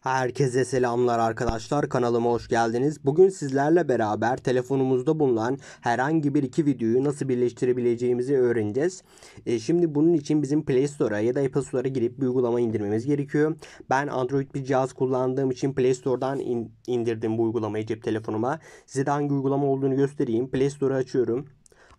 Herkese selamlar arkadaşlar kanalıma hoş geldiniz. Bugün sizlerle beraber telefonumuzda bulunan herhangi bir iki videoyu nasıl birleştirebileceğimizi öğreneceğiz. E, şimdi bunun için bizim Play Store'a ya da Apple Store'a girip bir uygulama indirmemiz gerekiyor. Ben Android bir cihaz kullandığım için Play Store'dan in indirdim bu uygulamayı cep telefonuma. Size de hangi uygulama olduğunu göstereyim. Play Store'u açıyorum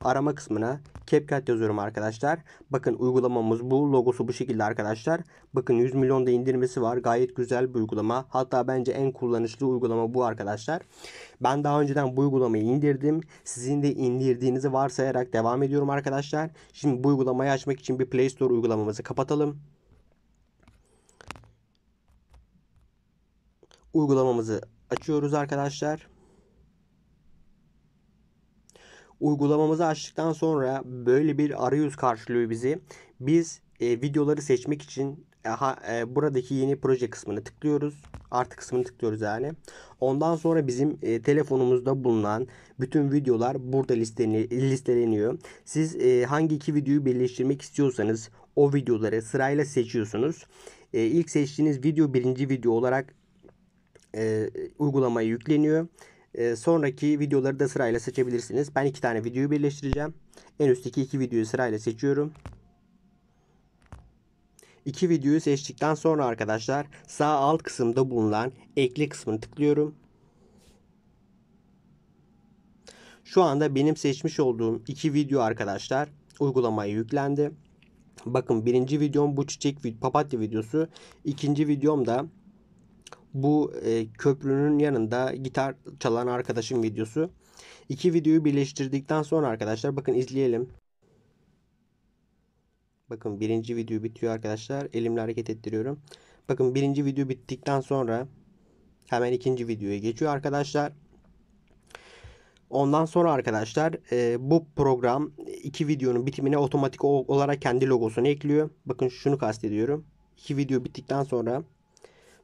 arama kısmına CapCut yazıyorum arkadaşlar. Bakın uygulamamız bu. Logosu bu şekilde arkadaşlar. Bakın 100 milyon da indirmesi var. Gayet güzel bir uygulama. Hatta bence en kullanışlı uygulama bu arkadaşlar. Ben daha önceden bu uygulamayı indirdim. Sizin de indirdiğinizi varsayarak devam ediyorum arkadaşlar. Şimdi bu uygulamayı açmak için bir Play Store uygulamamızı kapatalım. Uygulamamızı açıyoruz arkadaşlar. Uygulamamızı açtıktan sonra böyle bir arayüz karşılıyor bizi. Biz e, videoları seçmek için aha, e, e, buradaki yeni proje kısmını tıklıyoruz. artık kısmını tıklıyoruz yani. Ondan sonra bizim e, telefonumuzda bulunan bütün videolar burada listeni, listeleniyor. Siz e, hangi iki videoyu birleştirmek istiyorsanız o videoları sırayla seçiyorsunuz. E, ilk seçtiğiniz video birinci video olarak e, uygulamaya yükleniyor ee, sonraki videoları da sırayla seçebilirsiniz. Ben iki tane videoyu birleştireceğim. En üstteki iki videoyu sırayla seçiyorum. İki videoyu seçtikten sonra arkadaşlar sağ alt kısımda bulunan ekle kısmını tıklıyorum. Şu anda benim seçmiş olduğum iki video arkadaşlar uygulamaya yüklendi. Bakın birinci videom bu çiçek papatya videosu. ikinci videom da bu e, köprünün yanında gitar çalan arkadaşın videosu. İki videoyu birleştirdikten sonra arkadaşlar bakın izleyelim. Bakın birinci video bitiyor arkadaşlar. Elimle hareket ettiriyorum. Bakın birinci video bittikten sonra hemen ikinci videoya geçiyor arkadaşlar. Ondan sonra arkadaşlar e, bu program iki videonun bitimine otomatik olarak kendi logosunu ekliyor. Bakın şunu kastediyorum. İki video bittikten sonra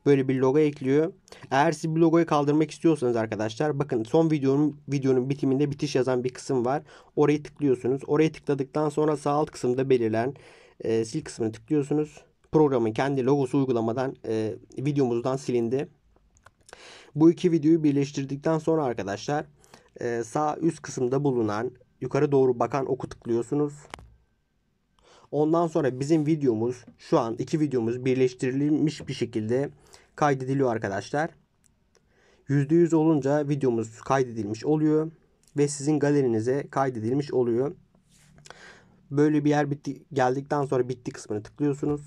böyle bir logo ekliyor. Eğer siz bir logoyu kaldırmak istiyorsanız arkadaşlar bakın son videonun videonun bitiminde bitiş yazan bir kısım var. Orayı tıklıyorsunuz. Oraya tıkladıktan sonra sağ alt kısımda belirlen e, sil kısmını tıklıyorsunuz. Programın kendi logosu uygulamadan e, videomuzdan silindi. Bu iki videoyu birleştirdikten sonra arkadaşlar e, sağ üst kısımda bulunan yukarı doğru bakan oku tıklıyorsunuz. Ondan sonra bizim videomuz şu an iki videomuz birleştirilmiş bir şekilde kaydediliyor arkadaşlar. %100 olunca videomuz kaydedilmiş oluyor ve sizin galerinize kaydedilmiş oluyor. Böyle bir yer bitti, geldikten sonra bitti kısmını tıklıyorsunuz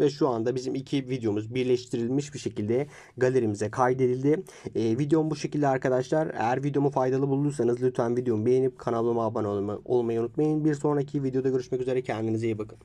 ve şu anda bizim iki videomuz birleştirilmiş bir şekilde galerimize kaydedildi. E, videom bu şekilde arkadaşlar. Eğer videomu faydalı bulduysanız lütfen videomu beğenip kanalıma abone olmayı unutmayın. Bir sonraki videoda görüşmek üzere. Kendinize iyi bakın.